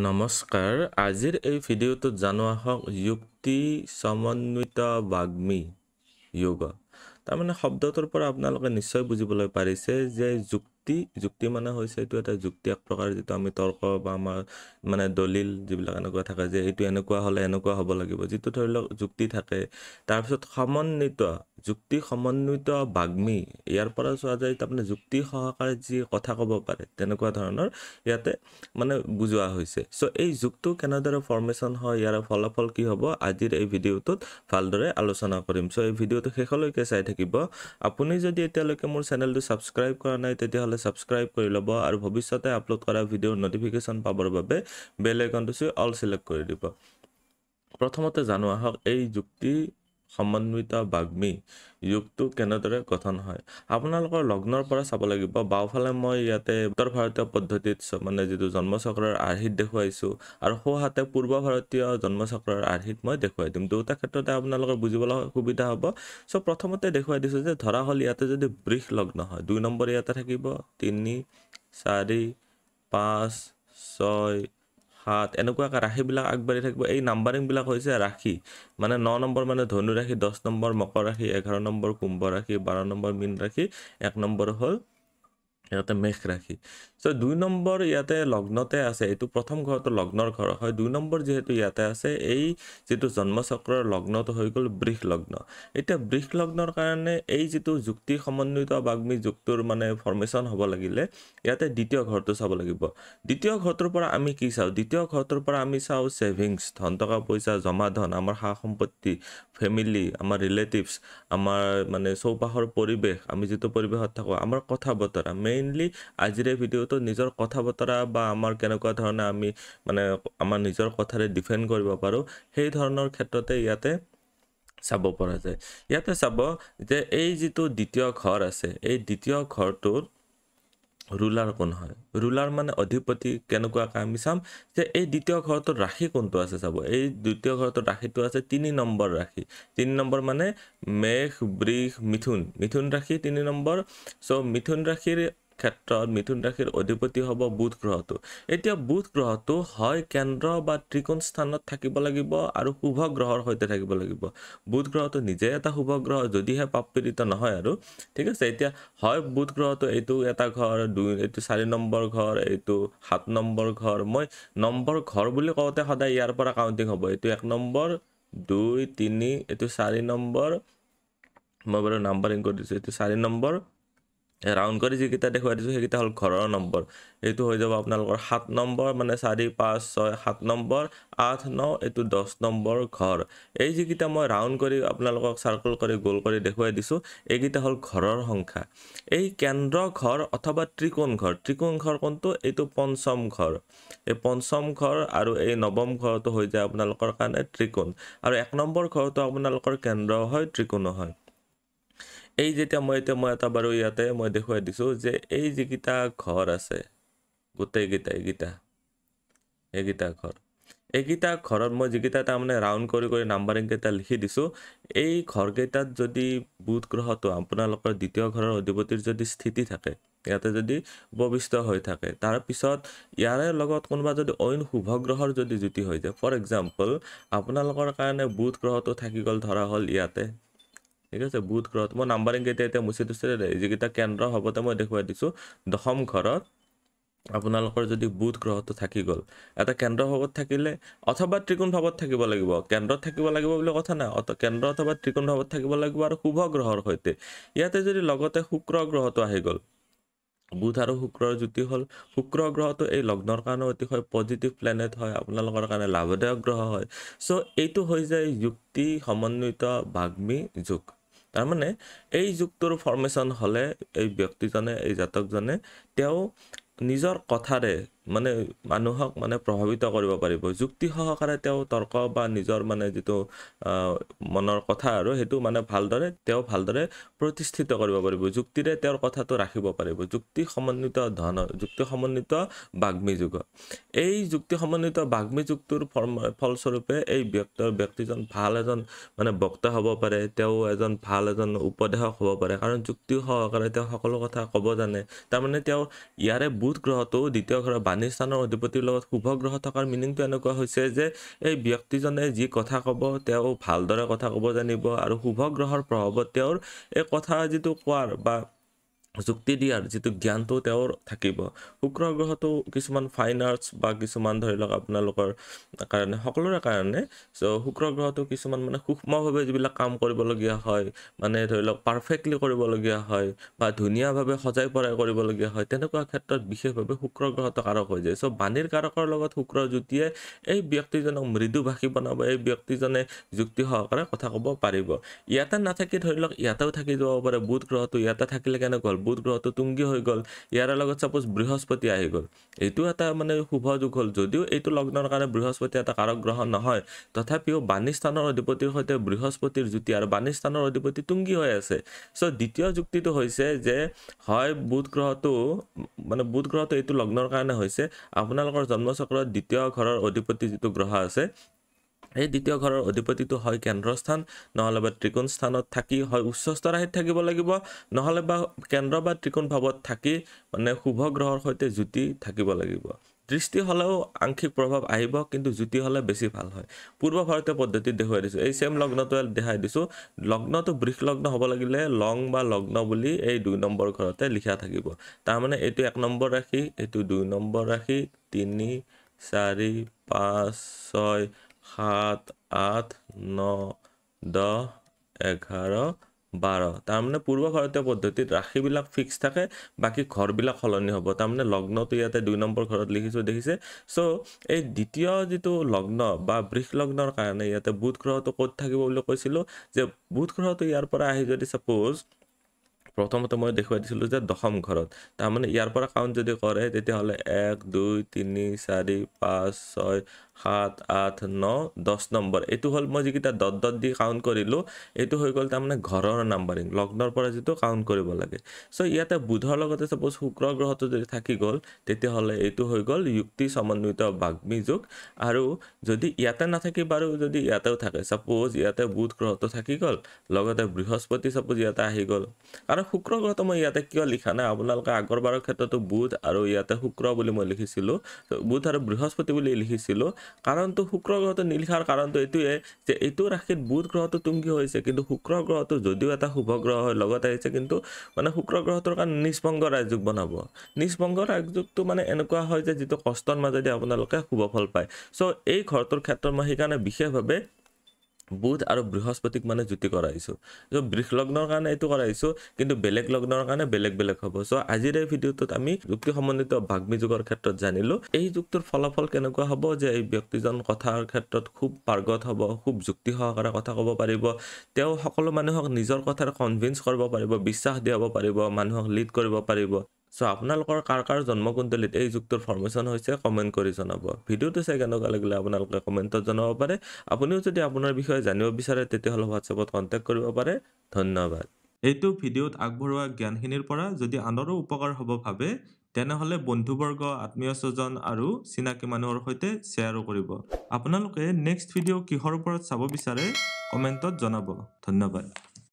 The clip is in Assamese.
নমস্কাৰ আজিৰ এই ভিডিঅ'টোত জানো আহক যুক্তি সমন্বিত বাগ্মী যোগ তাৰমানে শব্দটোৰ পৰা আপোনালোকে নিশ্চয় বুজিবলৈ পাৰিছে যে যুক্তি যুক্তি যুক্তি মানে হৈছে এইটো এটা যুক্তি এক প্ৰকাৰ যিটো আমি তৰ্ক বা আমাৰ মানে দলিল যিবিলাক এনেকুৱা থাকে যে এইটো এনেকুৱা হ'লে এনেকুৱা হ'ব লাগিব যিটো ধৰি লওক যুক্তি থাকে তাৰপিছত সমন্বিত যুক্তি সমন্বিত বাগ্মী ইয়াৰ পৰা চোৱা যায় তাৰমানে যুক্তি সহকাৰে যি কথা ক'ব পাৰে তেনেকুৱা ধৰণৰ ইয়াতে মানে বুজোৱা হৈছে চ' এই যুগটো কেনেদৰে ফৰ্মেশ্যন হয় ইয়াৰ ফলাফল কি হ'ব আজিৰ এই ভিডিঅ'টোত ভালদৰে আলোচনা কৰিম চ' এই ভিডিঅ'টো শেষলৈকে চাই থাকিব আপুনি যদি এতিয়ালৈকে মোৰ চেনেলটো ছাবস্ক্ৰাইব কৰা নাই তেতিয়াহ'লে চালে সাবস্ক্রাইব করে লব আর ভবিষ্যতে আপলোড করা ভিডিওর নোটিফিকেশন পাবর বাবে বেল আইকনটো অল সিলেক্ট করে দিব প্রথমতে জানো আহক এই যুক্তি সমন্বিত বাগ্মী যোগটো কেনেদৰে গঠন হয় আপোনালোকৰ লগ্নৰ পৰা চাব লাগিব বাওঁফালে মই ইয়াতে উত্তৰ ভাৰতীয় পদ্ধতিত মানে যিটো জন্মচক্ৰৰ আৰ্হিত দেখুৱাইছোঁ আৰু সোঁহাতে পূৰ্ব ভাৰতীয় জন্মচক্ৰৰ আৰ্হিত মই দেখুৱাই দিম দুটা ক্ষেত্ৰতে আপোনালোকৰ বুজিবলৈ সুবিধা হ'ব চ' প্ৰথমতে দেখুৱাই দিছোঁ যে ধৰা হ'ল ইয়াতে যদি বৃষ লগ্ন হয় দুই নম্বৰ ইয়াতে থাকিব তিনি চাৰি পাঁচ ছয় সাত এনেকুৱাকৈ ৰাশিবিলাক আগবাঢ়ি থাকিব এই নাম্বাৰিংবিলাক হৈছে ৰাশি মানে ন নম্বৰ মানে ধনু ৰাশি দহ নম্বৰ মকৰ ৰাশি এঘাৰ নম্বৰ কুম্ভ ৰাশি বাৰ নম্বৰ মীন ৰাশি এক নম্বৰ হ'ল ইয়াতে মেঘ ৰাখি চ' দুই নম্বৰ ইয়াতে লগ্নতে আছে এইটো প্ৰথম ঘৰটো লগ্নৰ ঘৰ হয় দুই নম্বৰ যিহেতু ইয়াতে আছে এই যিটো জন্মচক্ৰৰ লগ্নটো হৈ গ'ল বৃষ লগ্ন এতিয়া বৃষ লগ্নৰ কাৰণে এই যিটো যুক্তি সমন্বিত বাগ্মী যুক্তৰ মানে ফৰ্মেশ্যন হব লাগিলে ইয়াতে দ্বিতীয় ঘৰটো চাব লাগিব দ্বিতীয় ঘৰটোৰ পৰা আমি কি চাওঁ দ্বিতীয় ঘৰটোৰ পৰা আমি চাওঁ ছেভিংছ ধন টকা পইচা জমা ধন আমাৰ সা সম্পত্তি ফেমিলি আমাৰ ৰিলেটিভছ আমাৰ মানে চৌপাশৰ পৰিৱেশ আমি যিটো পৰিৱেশত থাকোঁ আমাৰ কথা বতৰা মেইন মেইনলি আজিৰে ভিডিঅ'টো নিজৰ কথা বতৰা বা আমাৰ কেনেকুৱা ধৰণে আমি মানে আমাৰ নিজৰ কথাৰে ডিফেণ্ড কৰিব পাৰোঁ সেই ধৰণৰ ক্ষেত্ৰতে ইয়াতে চাব পৰা যায় ইয়াতে চাব যে এই যিটো দ্বিতীয় ঘৰ আছে এই দ্বিতীয় ঘৰটোৰ ৰুলাৰ কোন হয় ৰুলাৰ মানে অধিপতি কেনেকুৱাকৈ আমি চাম যে এই দ্বিতীয় ঘৰটোৰ ৰাশি কোনটো আছে চাব এই দ্বিতীয় ঘৰটোৰ ৰাশিটো আছে তিনি নম্বৰ ৰাশি তিনি নম্বৰ মানে মেঘ বৃষ মিথুন মিথুন ৰাশি তিনি নম্বৰ চ' মিথুন ৰাশিৰ ক্ষেত্ৰত মিথুন ৰাশিৰ অধিপতি হ'ব বুধ গ্ৰহটো এতিয়া বুধ গ্ৰহটো হয় কেন্দ্ৰ বা ত্ৰিকোণ স্থানত থাকিব লাগিব আৰু শুভ গ্ৰহৰ সৈতে থাকিব লাগিব বুধ গ্ৰহটো নিজে এটা শুভ গ্ৰহ যদিহে পাপীড়িত নহয় আৰু ঠিক আছে এতিয়া হয় বুধ গ্ৰহটো এইটো এটা ঘৰ দুই এইটো চাৰি নম্বৰ ঘৰ এইটো সাত নম্বৰ ঘৰ মই নম্বৰ ঘৰ বুলি কওঁতে সদায় ইয়াৰ পৰা কাউণ্টিং হ'ব এইটো এক নম্বৰ দুই তিনি এইটো চাৰি নম্বৰ মই বাৰু নাম্বাৰিং কৰি দিছোঁ এইটো চাৰি নম্বৰ ৰাউণ্ড কৰি যিকেইটা দেখুৱাই দিছোঁ সেইকেইটা হ'ল ঘৰৰ নম্বৰ এইটো হৈ যাব আপোনালোকৰ সাত নম্বৰ মানে চাৰি পাঁচ ছয় সাত নম্বৰ আঠ ন এইটো দহ নম্বৰ ঘৰ এই যিকেইটা মই ৰাউণ্ড কৰি আপোনালোকক চাৰ্কল কৰি গ'ল কৰি দেখুৱাই দিছোঁ এইকেইটা হ'ল ঘৰৰ সংখ্যা এই কেন্দ্ৰ ঘৰ অথবা ত্ৰিকোণ ঘৰ ত্ৰিকোণ ঘৰ কোনটো এইটো পঞ্চম ঘৰ এই পঞ্চম ঘৰ আৰু এই নৱম ঘৰটো হৈ যায় আপোনালোকৰ কাৰণে ত্ৰিকোণ আৰু এক নম্বৰ ঘৰটো আপোনালোকৰ কেন্দ্ৰ হয় ত্ৰিকোণ হয় এই যেতিয়া মই এতিয়া মই এটা বাৰু ইয়াতে মই দেখুৱাই দিছোঁ যে এই যিকেইটা ঘৰ আছে গোটেইকেইটা এইকেইটা এইকেইটা ঘৰ এইকেইটা ঘৰত মই যিকেইটা তাৰমানে ৰাউণ্ড কৰি কৰি নাম্বাৰিংকেইটা লিখি দিছোঁ এই ঘৰকেইটাত যদি বুধ গ্ৰহটো আপোনালোকৰ দ্বিতীয় ঘৰৰ অধিপতিৰ যদি স্থিতি থাকে ইয়াতে যদি উপবিষ্ট হৈ থাকে তাৰপিছত ইয়াৰে লগত কোনোবা যদি অইন শুভ গ্ৰহৰ যদি জুতি হৈ যায় ফৰ এক্সাম্পল আপোনালোকৰ কাৰণে বুধ গ্ৰহটো থাকি গ'ল ধৰা হ'ল ইয়াতে ঠিক আছে বুধ গ্ৰহত মানে নাম্বাৰিং এতিয়া এটা মুছি দিছে যিকেইটা কেন্দ্ৰ হব তো মই দেখুৱাই দিছোঁ দশম ঘৰত আপোনালোকৰ যদি বুধ গ্ৰহটো থাকি গল এটা কেন্দ্ৰ ভাৱত থাকিলে অথবা ত্ৰিকোণ ভাৱত থাকিব লাগিব কেন্দ্ৰত থাকিব লাগিব বুলি কথা নাই অত কেন্দ্ৰ অথবা ত্ৰিকোণ ভাৱত থাকিব লাগিব আৰু শুভ গ্ৰহৰ সৈতে ইয়াতে যদি লগতে শুক্ৰ গ্ৰহটো আহি গল বুধ আৰু শুক্ৰৰ জ্যোতি হ'ল শুক্ৰ গ্ৰহটো এই লগ্নৰ কাৰণে অতিশয় পজিটিভ প্লেনেট হয় আপোনালোকৰ কাৰণে লাভদায়ক গ্ৰহ হয় চ' এইটো হৈ যায় যুক্তি সমন্বিত বাগ্মী যুগ তাৰমানে এই যুগটোৰ ফৰ্মেশ্যন হ'লে এই ব্যক্তিজনে এই জাতকজনে তেওঁ নিজৰ কথাৰে মানে মানুহক মানে প্ৰভাৱিত কৰিব পাৰিব যুক্তি সহকাৰে তেওঁ তৰ্ক বা নিজৰ মানে যিটো মনৰ কথা আৰু সেইটো মানে ভালদৰে তেওঁ ভালদৰে প্ৰতিষ্ঠিত কৰিব পাৰিব যুক্তিৰে তেওঁৰ কথাটো ৰাখিব পাৰিব যুক্তি সমন্বিত ধন যুক্তি সমন্বিত বাগ্মী যুগ এই যুক্তি সমন্বিত বাগ্মী যুগটোৰ ফৰ্ম ফলস্বৰূপে এই ব্যক্ত ব্যক্তিজন ভাল এজন মানে বক্তা হ'ব পাৰে তেওঁ এজন ভাল এজন উপদেশক হ'ব পাৰে কাৰণ যুক্তি সহকাৰে তেওঁ সকলো কথা ক'ব জানে তাৰমানে তেওঁ ইয়াৰে বুধ গ্ৰহটো দ্বিতীয় ঘৰৰ পানী স্থানৰ অধিপতিৰ লগত শুভ গ্ৰহ থকাৰ মিনিংটো এনেকুৱা হৈছে যে এই ব্যক্তিজনে যি কথা ক'ব তেওঁ ভালদৰে কথা ক'ব জানিব আৰু শুভ গ্ৰহৰ প্ৰভাৱত তেওঁৰ এই কথা যিটো কোৱাৰ বা যুক্তি দিয়াৰ যিটো জ্ঞানটো তেওঁৰ থাকিব শুক্ৰ গ্ৰহটো কিছুমান ফাইন আৰ্টছ বা কিছুমান ধৰি লওক আপোনালোকৰ কাৰণে সকলোৰে কাৰণে চ' শুক্ৰ গ্ৰহটো কিছুমান মানে সূক্ষ্মভাৱে যিবিলাক কাম কৰিবলগীয়া হয় মানে ধৰি লওক পাৰফেক্টলি কৰিবলগীয়া হয় বা ধুনীয়াভাৱে সজাই পৰাই কৰিবলগীয়া হয় তেনেকুৱা ক্ষেত্ৰত বিশেষভাৱে শুক্ৰ গ্ৰহটো কাৰক হৈ যায় চ' বাণীৰ কাৰকৰ লগত শুক্ৰ যুটিয়ে এই ব্যক্তিজনক মৃদু ভাষী বনাব এই ব্যক্তিজনে যুক্তি সহকাৰে কথা ক'ব পাৰিব ইয়াতে নাথাকি ধৰি লওক ইয়াতেও থাকি যাব পাৰে বুধ গ্ৰহটো ইয়াতে থাকিলে কেনেকুৱা বুধ গ্ৰহটো তুংগী হৈ গ'ল ইয়াৰ লগত চাপ'জ বৃহস্পতি আহি গ'ল এইটো এটা মানে শুভ যোগ হ'ল যদিও এইটো লগ্নৰ কাৰণে বৃহস্পতি এটা কাৰক গ্ৰহ নহয় তথাপিও বাণীস্থানৰ অধিপতিৰ সৈতে বৃহস্পতিৰ যুতি আৰু বাণীস্থানৰ অধিপতি তুংগী হৈ আছে চ' দ্বিতীয় যুক্তিটো হৈছে যে হয় বুধ গ্ৰহটো মানে বুধ গ্ৰহটো এইটো লগ্নৰ কাৰণে হৈছে আপোনালোকৰ জন্মচক্ৰত দ্বিতীয় ঘৰৰ অধিপতি যিটো গ্ৰহ আছে এই দ্বিতীয় ঘৰৰ অধিপতিটো হয় কেন্দ্ৰস্থান নহ'লে বা ত্ৰিকোণ স্থানত থাকি হয় উচ্চস্থ ৰাশিত থাকিব লাগিব নহ'লে বা কেন্দ্ৰ বা ত্ৰিকোণ ভাৱত থাকি মানে শুভ গ্ৰহৰ সৈতে জ্যোতি থাকিব লাগিব দৃষ্টি হ'লেও আংশিক প্ৰভাৱ আহিব কিন্তু জ্যোতি হ'লে বেছি ভাল হয় পূৰ্ব ভাৰতীয় পদ্ধতিত দেখুৱাই দিছোঁ এই ছেম লগ্নটোৱে দেখাই দিছোঁ লগ্নটো বৃষ লগ্ন হ'ব লাগিলে লং বা লগ্ন বুলি এই দুই নম্বৰ ঘৰতে লিখা থাকিব তাৰমানে এইটো এক নম্বৰ ৰাশি এইটো দুই নম্বৰ ৰাশি তিনি চাৰি পাঁচ ছয় সাত আঠ ন দহ এঘাৰ বাৰ তাৰমানে পূৰ্ব ভাৰতীয় পদ্ধতিত ৰাশিবিলাক ফিক্স থাকে বাকী ঘৰবিলাক সলনি হ'ব তাৰমানে লগ্নটো ইয়াতে দুই নম্বৰ ঘৰত লিখিছোঁ দেখিছে চ' এই দ্বিতীয় যিটো লগ্ন বা বৃষ লগ্নৰ কাৰণে ইয়াতে বুধ গ্ৰহটো ক'ত থাকিব বুলি কৈছিলোঁ যে বুধ গ্ৰহটো ইয়াৰ পৰা আহি যদি চাপ'জ প্ৰথমতে মই দেখুৱাই দিছিলোঁ যে দশম ঘৰত তাৰমানে ইয়াৰ পৰা কাউণ্ট যদি কৰে তেতিয়াহ'লে এক দুই তিনি চাৰি পাঁচ ছয় সাত আঠ ন দহ নম্বৰ এইটো হ'ল মই যিকেইটা দত দত দি কাউণ্ট কৰিলোঁ এইটো হৈ গ'ল তাৰমানে ঘৰৰ নাম্বাৰিং লগ্নৰ পৰা যিটো কাউণ্ট কৰিব লাগে চ' ইয়াতে বুধৰ লগতে চাপ'জ শুক্ৰ গ্ৰহটো যদি থাকি গ'ল তেতিয়াহ'লে এইটো হৈ গ'ল যুক্তি সমন্বিত বাগ্মী যুগ আৰু যদি ইয়াতে নাথাকি বাৰু যদি ইয়াতেও থাকে চাপ'জ ইয়াতে বুধ গ্ৰহটো থাকি গ'ল লগতে বৃহস্পতি চাপ'জ ইয়াতে আহি গ'ল আৰু শুক্ৰ গ্ৰহটো মই ইয়াতে কিয় লিখা নাই আপোনালোকে আগৰবাৰৰ ক্ষেত্ৰতো বুধ আৰু ইয়াতে শুক্ৰ বুলি মই লিখিছিলোঁ বুধ আৰু বৃহস্পতি বুলি লিখিছিলোঁ কাৰণটো শুক্ৰ গ্ৰহটো নীলিখাৰ কাৰণটো এইটোৱে যে এইটো ৰাশিত বুধ গ্ৰহটো তুংগি হৈছে কিন্তু শুক্ৰ গ্ৰহটো যদিও এটা শুভ গ্ৰহ হয় লগত আহিছে কিন্তু মানে শুক্ৰ গ্ৰহটোৰ কাৰণে নিষ্পংগ ৰাজযোগ বনাব নিষ্পংগ ৰাজযোগটো মানে এনেকুৱা হয় যে যিটো কষ্টৰ মাজেদি আপোনালোকে শুভ ফল পায় চ' এই ঘৰটোৰ ক্ষেত্ৰত মই সেইকাৰণে বিশেষভাৱে বুধ আৰু বৃহস্পতিক মানে জ্যোতি কৰাইছোঁ চ' বৃহ লগ্নৰ কাৰণে এইটো কৰাইছোঁ কিন্তু বেলেগ লগ্নৰ কাৰণে বেলেগ বেলেগ হ'ব চ' আজিৰ এই ভিডিঅ'টোত আমি যুক্তি সম্বন্ধিত বাগ্মী যুগৰ ক্ষেত্ৰত জানিলোঁ এই যুগটোৰ ফলাফল কেনেকুৱা হ'ব যে এই ব্যক্তিজন কথাৰ ক্ষেত্ৰত খুব পাৰ্গত হ'ব খুব যুক্তি সহকাৰে কথা ক'ব পাৰিব তেওঁ সকলো মানুহক নিজৰ কথাৰে কনভিন্স কৰিব পাৰিব বিশ্বাস দিয়াব পাৰিব মানুহক লিড কৰিব পাৰিব চ' আপোনালোকৰ কাৰ কাৰ জন্মকুণ্ডলীত এই যুগটোৰ ফৰ্মেশ্যন হৈছে কমেণ্ট কৰি জনাব ভিডিঅ'টো চাই কেনেকুৱা লাগিলে আপোনালোকে কমেণ্টত জনাব পাৰে আপুনিও যদি আপোনাৰ বিষয়ে জানিব বিচাৰে তেতিয়াহ'লে হোৱাটছএপত কণ্টেক্ট কৰিব পাৰে ধন্যবাদ এইটো ভিডিঅ'ত আগবঢ়োৱা জ্ঞানখিনিৰ পৰা যদি আনৰো উপকাৰ হ'ব ভাবে তেনেহ'লে বন্ধুবৰ্গ আত্মীয় স্বজন আৰু চিনাকি মানুহৰ সৈতে শ্বেয়াৰো কৰিব আপোনালোকে নেক্সট ভিডিঅ' কিহৰ ওপৰত চাব বিচাৰে কমেণ্টত জনাব ধন্যবাদ